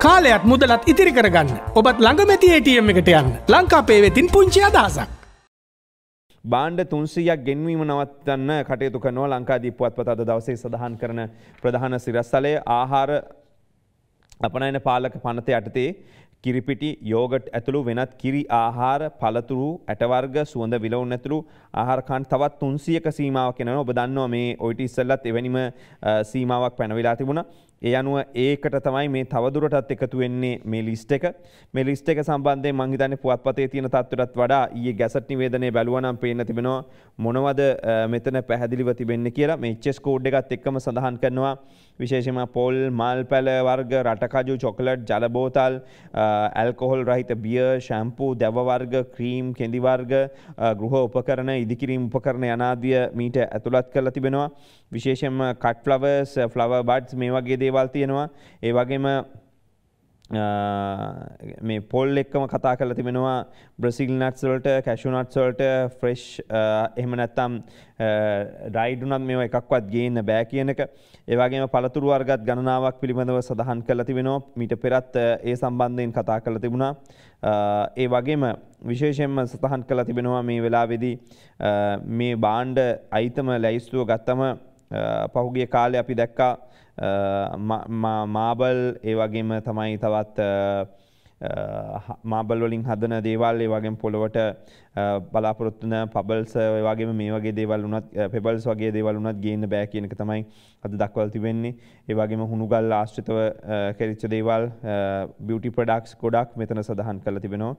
කාලයත් මුදලත් ඉතිරි කරගන්න ඔබත් ළඟමැති ATM එකට යන්න ලංකාපේ වෙතින් පුංචි අදහසක්. බාණ්ඩ තුන්සීයක් ගෙන්වීම නවත්තන්න කටයුතු කරනවා ලංකාදීපුවත් පත අද දවසේ සඳහන් කරන ප්‍රධාන සිරස්සලේ ආහාර අපනයන පාලක පනත යටතේ කිරිපිටි යෝගට් ඇතුළු වෙනත් කිරි ආහාර පළතුරු ඇටවර්ග සුවඳ විලවුන් ඇතුළු ආහාරකාන් තවත් තුන්සියක සීමාවක් කෙනන ඔබ දන්නවා මේ ඔයිට ඉස්සල්ලත් එවැනිම සීමාවක් පැනවෙලා තිබුණ ඒ අනුව ඒකට තමයි මේ තවදුරටත් එකතු වෙන්නේ මේ ලිස්ට එක මේ ලිස්ට එක සම්බන්ධය මංහිතන පුවත්පතේ තියෙන තත්වරත් වඩා ඒ ගැසට නිවේදනය බැලුවනම් පේන තිබෙනවා මොනවද මෙතන පැහැදිලිව තිබෙන්න කියලා මේ චෙස් කෝඩ් එකත් එක්කම සඳහන් කරනවා විශේෂම පොල් මල් පැල වර්ග රටකජු චොකලට් ජලබෝතල් ඇල්කොහොල් රහිත බිය ශැම්පූ දැවවර්ග ක්‍රීම් කෙඳිවර්ග ගෘහ උපකරන ඉදිකිරීම් උපකරන යනාදිය මීට ඇතුළත් කරලා තිබෙනවා විශේෂම කට්ලවස් ෆ්ලව බඩ්ස් මේ වගේ දේවල් තියෙනවා ඒ වගේම මේ පොල් එක්කම කතා කල තිබෙනවා බ්‍රසිල් නට්සල්ට කැෂුනට්සල්ට ෆ්‍රෙෂ් එහෙම නැත්තම් රයිඩුනත් මේ එකක්වත් ගේන්න බෑ කියනක ඒවගේම පළතුරු වර්ගත් ගණනාවක් පිළිබඳව සඳහන් කළ තිබෙනවා මිට පෙරත් ඒ සම්බන්ධයෙන් කතා කළ තිබුණා ඒ වගේම විශේෂයෙන්ම සඳහන් කළ තිබෙනවා මේ වෙලා වෙදී මේ බාණ්ඩ අයිතම ලැයිස්තුව ගත්තම පහුගේ කාලය අපි දැක්කා මාබල් ඒවගේම තමයි තවත් මාබල්වලින් හදන දේවල් ඒවගේ පොළොවට බලාපොරොත්තුන පබල්ස වගේ මේ වගේ දේවල් වනත් පෙබල්ස් වගේ දේවල් වනත් ගේන්න බෑකනක තමයි අද දක්වල් තිබෙන්නේ ඒවගේම හුණුගල් ආශ්‍රිතව කෙරිච්ච දේවල් බියටි ප්‍රඩක්ස් කොඩක් මෙතන සඳහන් කළ තිබෙනවා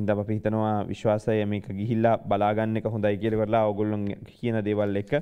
ඉන්ද අප හිතනවා විශ්වාසය මේක ගිහිල්ලා බලාගන්න එක හොඳයි කියලවරලා ඔගොල්ලොන් කියන දේවල් එක.